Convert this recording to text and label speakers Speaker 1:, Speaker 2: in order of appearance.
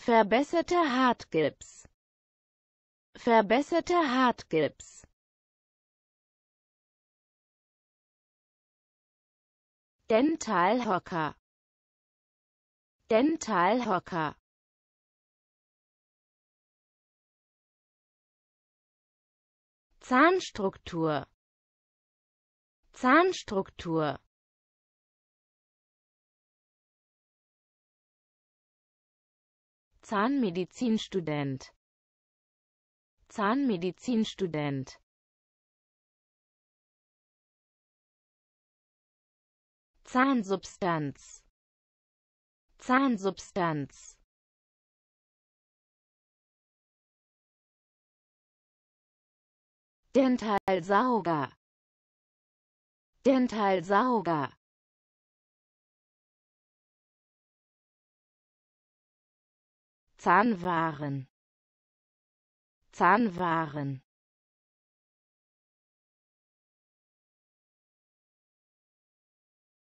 Speaker 1: verbesserte Hartgips, verbesserte Hartgips. Dentalhocker, Dentalhocker. Zahnstruktur Zahnstruktur Zahnmedizinstudent Zahnmedizinstudent Zahnsubstanz Zahnsubstanz Dentalsauger Dentalsauger Zahnwaren Zahnwaren